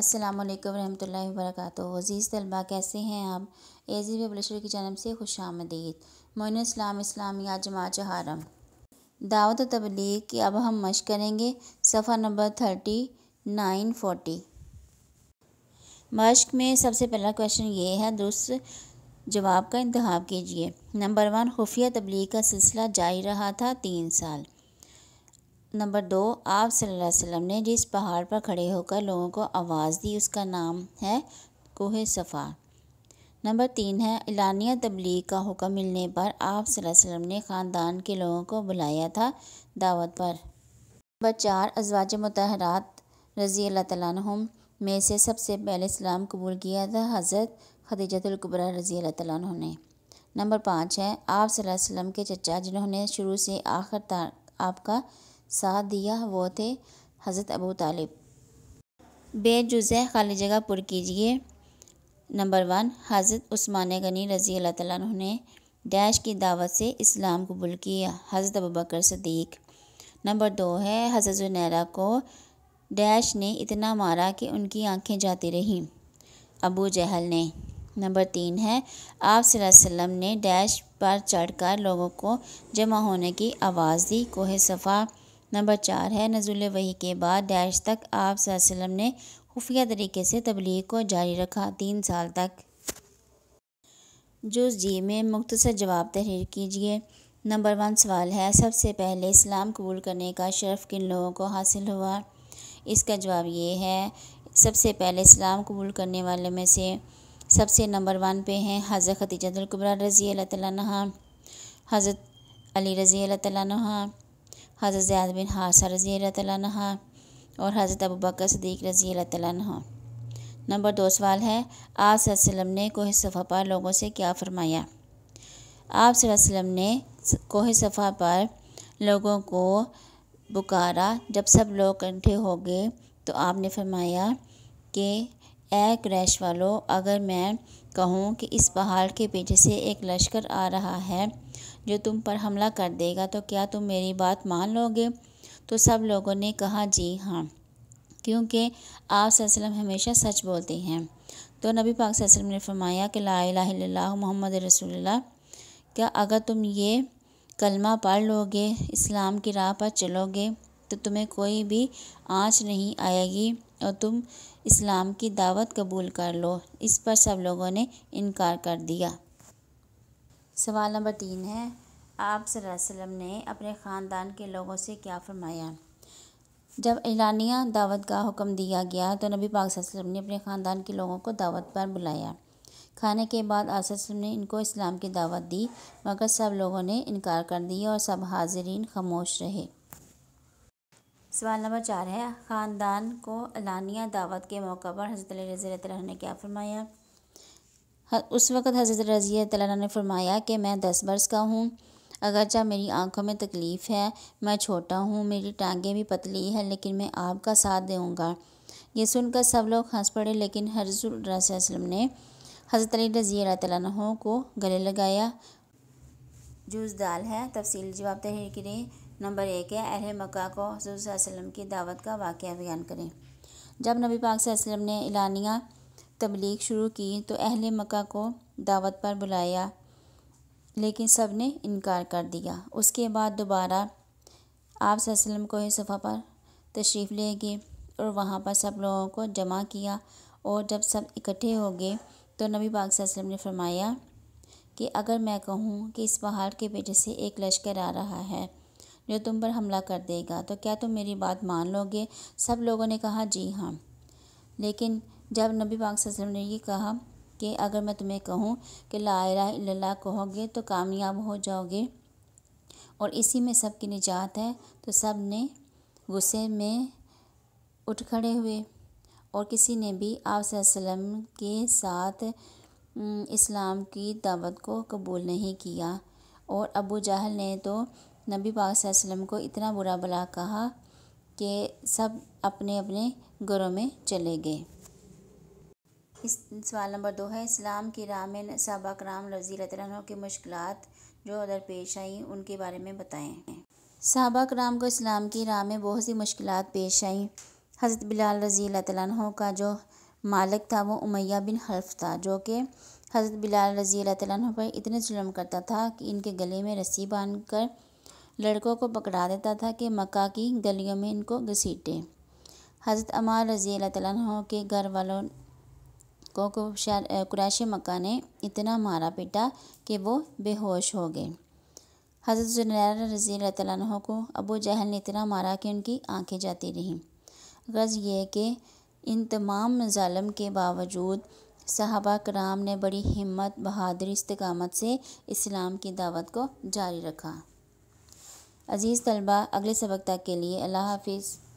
अस्सलाम वालेकुम रहमतुल्लाहि वबरकत अज़ीज़ तलबा कैसे हैं आप ए जी पब्लिशर की जन्म से खुश आमदीद मोन इस्लाम इस्लामिया जमा चहारम दावत तबलीग की अब हम मश करेंगे सफ़ा नंबर थर्टी नाइन फोटी मश्क में सबसे पहला क्वेश्चन ये है दुरुस्त जवाब का इंतब कीजिए नंबर वन खुफिया तबलीग का सिलसिला जारी रहा था तीन साल नंबर दो आप सल्लल्लाहु अलैहि वसल्लम ने जिस पहाड़ पर खड़े होकर लोगों को आवाज़ दी उसका नाम है कोह सफ़ा नंबर तीन है एलानिया तबलीग का हुक्म मिलने पर आप वसल्लम ने ख़ानदान के लोगों को बुलाया था दावत पर नंबर चार अजवाज मतहरात रज़ी अल्लाह तुम में से सबसे पहले इस्लाम कबूल किया था हज़रत खदीजतुल्कुबरा रज़ी अल्लाह तुम ने नंबर पाँच है आप वसल्लम के चचा जिन्होंने शुरू से आखिर तक आपका साथ दिया वो थे हज़रत अबू तालिब बेजुजह खाली जगह पुर कीजिए नंबर वन हज़रत उस्मान गनी रज़ी अल्लाह तला ने डैश की दावत से इस्लाम कबूल किया हज़रत अबू बकर सदीक नंबर दो है हज़रत नैरा को डैश ने इतना मारा कि उनकी आंखें जाती रहीं अबू जहल ने नंबर तीन है आप ने डैश पर चढ़कर लोगों को जमा होने की आवाज़ दी कोह सफ़ा नंबर चार है नजुल वही के बाद डैश तक आप वसम ने खुफिया तरीके से तबलीग को जारी रखा तीन साल तक जो जी में मुख्तर जवाब तहरीर कीजिए नंबर वन सवाल है सबसे पहले इस्लाम कबूल करने का शर्फ किन लोगों को हासिल हुआ इसका जवाब ये है सबसे पहले इस्लाम कबूल करने वाले में से सबसे नंबर वन पे हैं हज़रत खतीजतुल्कुबरा रज़ी अल्लाह अली रज़ी अल्लाह तह हज़रत ज़ैद बिन हादसा रज़ी तैन और हज़रत अबू बकर सदीक रज़ी तैन नंबर दो सवाल है आप वसल्लम ने कोह सफ़ा पर लोगों से क्या फ़रमाया आप वसल्लम ने कोह सफ़ा पर लोगों को पुकारा जब सब लोग कंठे हो गए तो आपने फरमाया कि ए क्रैश वालों अगर मैं कहूँ कि इस पहाड़ के पीछे से एक लश्कर आ रहा है जो तुम पर हमला कर देगा तो क्या तुम मेरी बात मान लोगे तो सब लोगों ने कहा जी हाँ क्योंकि आप आपलम हमेशा सच बोलते हैं तो नबी पाक वसल्लम ने फरमाया कि ला मोहम्मद रसोल्ला क्या अगर तुम ये कलमा पढ़ लोगे इस्लाम की राह पर चलोगे तो तुम्हें कोई भी आँच नहीं आएगी और तुम इस्लाम की दावत कबूल कर लो इस पर सब लोगों ने इनकार कर दिया सवाल नंबर तीन है आप सल्लम ने अपने ख़ानदान के लोगों से क्या फरमाया जब एलानिया दावत का हुक्म दिया गया तो नबी पाक पाकसम ने अपने ख़ानदान के लोगों को दावत पर बुलाया खाने के बाद आसम ने इनको इस्लाम की दावत दी मगर सब लोगों ने इनकार कर दिया और सब हाजरीन खामोश रहे सवाल नंबर चार है ख़ानदान को एलानिया दावत के मौका पर हजरत रज़ी ने क्या फरमाया उस वक़्त हज़रत रज़ी तला ने फरमाया कि मैं दस बरस का हूँ अगरचा मेरी आंखों में तकलीफ़ है मैं छोटा हूँ मेरी टांगें भी पतली हैं लेकिन मैं आपका साथ दूँगा ये सुनकर सब लोग हंस पड़े लेकिन हजरम ने हज़रत अली रज़ी तु को गले लगाया जूस दाल है तफसील जवाब तहरीर के लिए नंबर एक है अहल मक्का को हजूल वसलम की दावत का वाक़ बयान करें जब नबी पाक ने एलानिया तबलीग शुरू की तो अहल मक्का को दावत पर बुलाया लेकिन सब ने इनकार कर दिया उसके बाद दोबारा आप सल्लम को सफ़ा पर तशरीफ़ ले गए और वहाँ पर सब लोगों को जमा किया और जब सब इकट्ठे हो गए तो नबी पाक सल्लम ने फरमाया कि अगर मैं कहूँ कि इस पहाड़ के पीछे से एक लश्कर आ रहा है जो तुम पर हमला कर देगा तो क्या तुम मेरी बात मान लोगे सब लोगों ने कहा जी हाँ लेकिन जब नबी पाक वसल्लम ने ये कहा कि अगर मैं तुम्हें कहूँ कि ला कहोगे तो कामयाब हो जाओगे और इसी में सबकी निजात है तो सब ने गुस्से में उठ खड़े हुए और किसी ने भी आप के साथ इस्लाम की दावत को कबूल नहीं किया और अबू जहल ने तो नबी पाक वसल्लम को इतना बुरा भला कहा कि सब अपने अपने घरों में चले गए इस सवाल नंबर दो है इस्लाम की राह में राम कराम रजी की मुश्किल जो दरपेश आई उनके बारे में बताएं सबक राम को इस्लाम की राह में बहुत सी मुश्किल पेश आईं हज़रत बिलाल रजी तु का जो मालिक था वो उमैया बिन हल्फ था जो कि हज़रत बिलाल रजी तु पर इतने जुलम करता था कि इनके गले में रस्सी बांध कर लड़कों को पकड़ा देता था कि मक्का की गलियों में इनको घसीटे हज़रत अमार रजी तु के घर वालों को कुरैश मक्का ने इतना मारा पीटा कि वो बेहोश हो गए हज़रत जुनैर रज़ी तह को अबू जहल ने इतना मारा कि उनकी आंखें जाती रहीं गर्ज यह कि इन तमाम ालम के बावजूद साहबा कराम ने बड़ी हिम्मत बहादुरी इस्तकामत से इस्लाम की दावत को जारी रखा अज़ीज़ तलबा अगले सबक तक के लिए अल्लाह हाफिज़